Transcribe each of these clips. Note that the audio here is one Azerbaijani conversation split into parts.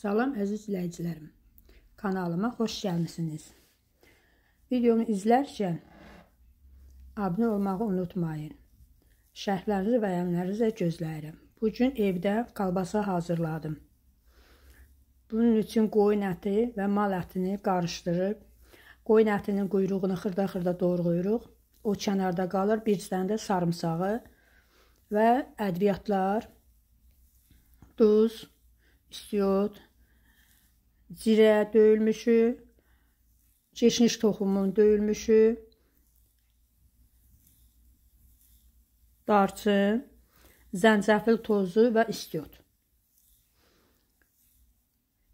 Salam əziz izləyicilərim. Kanalıma xoş gəlmisiniz. Videomu izlərkən abunə olmağı unutmayın. Şərhlərinizi, bəyənlərinizi gözləyirəm. Bu gün evdə qalbasa hazırladım. Bunun üçün qoyun əti və mal ətini qarışdırıb qoyun ətinin quyruğunu xırda-xırda doğrayırıq. O kənarda qalır. Bir dənə də sarımsağı və ədviyyatlar, duz, istiot, cirə döyülmüşü, keşniş toxumunun döyülmüşü, darçın, zəncəfil tozu və istiot.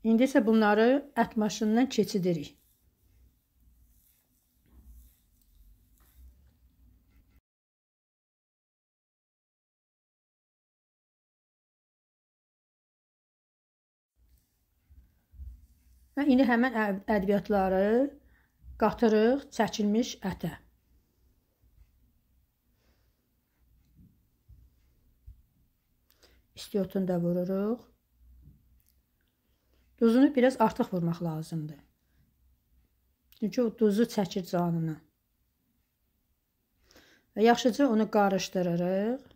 İndi isə bunları ət maşınından keçidirik. Və indi həmən ədviyyatları qatırıq çəkilmiş ətə. İstiotunu da vururuq. Duzunu biraz artıq vurmaq lazımdır. Çünki o duzu çəkir canını. Və yaxşıca onu qarışdırırıq.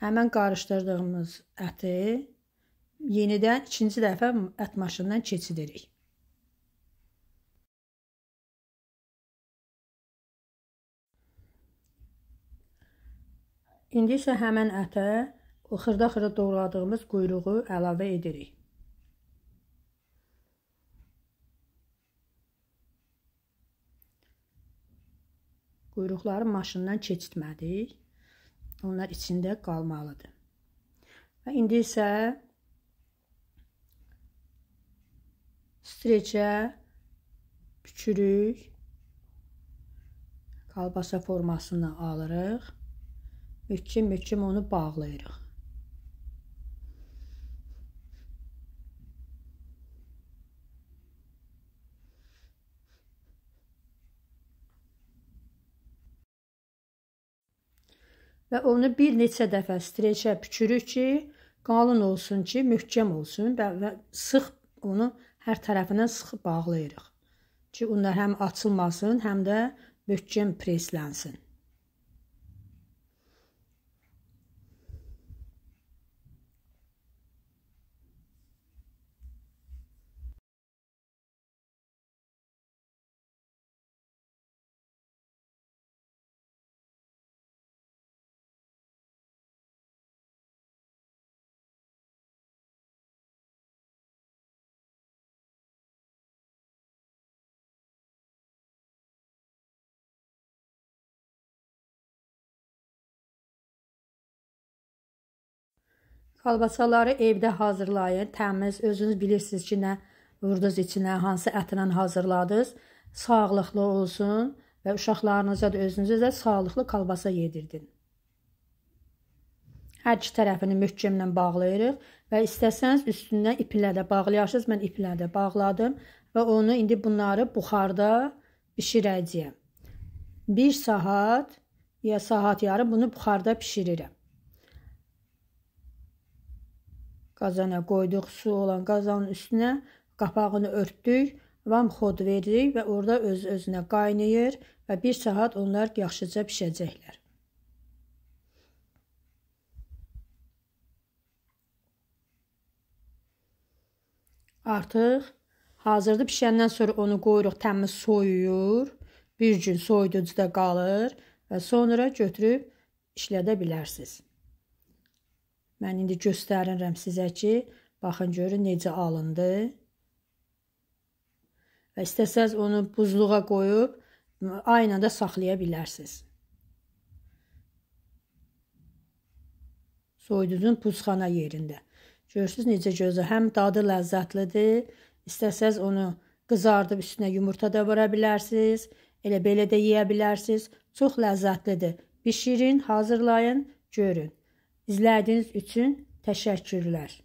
Həmən qarışdırdığımız əti yenidən ikinci dəfə ət maşından keçidirik. İndi isə həmən ətə o xırda-xırda doğradığımız quyruğu əlavə edirik. Quyruqları maşından keçirtmədik. Onlar içində qalmalıdır. Və indi isə Streçə bükürük. Qalbaça formasını alırıq. Mükküm-mükküm onu bağlayırıq. və onu bir neçə dəfə streçə bükürük ki, qalın olsun ki, möhkəm olsun və, və sıx onu hər tərəfindən sıxıb bağlayırıq ki, onlar həm açılmasın, həm də möhkəm preslənsin. Kolbasaları evdə hazırlayın, təmiz, özünüz bilirsiniz ki, nə vurdunuz içinə, hansı ətlə hazırladınız. Sağlıqlı olsun və uşaqlarınıza da özünüzə də sağlıqlı kolbasa yedirdin. Hər iki tərəfini möhkəmlə bağlayırıq və istəsəniz üstündən iplə də bağlayarsınız. Mən iplə də bağladım və onu indi bunları buxarda bişirəcəyəm. 1 saat ya saat yarım bunu buxarda bişirirəm. qazana qoyduq, su olan qazanın üstünə qapağını örtdük, vam xod veririk və orada öz-özünə qaynayır və 1 saat onlar yaxşıca bişəcəklər. Artıq hazırda bişəndən sonra onu qoyuruq təmiz soyuyur. Bir gün soyuducuda qalır və sonra götürüb işlədə bilərsiniz. Mən indi göstərirəm sizə ki, baxın görün necə alındı. Və istəsəz onu buzluğa qoyub ayna da saxlaya bilərsiniz. Soyuduzun buzxana yerində. Görürsüz necə gözəl, həm dadı ləzzətlidir. İstəsəz onu qızardıb üstünə yumurta da vura bilərsiniz. Elə belə də yeyə bilərsiniz. Çox ləzzətlidir. Bişirin, hazırlayın, görün. İzlədiyiniz üçün təşəkkürlər.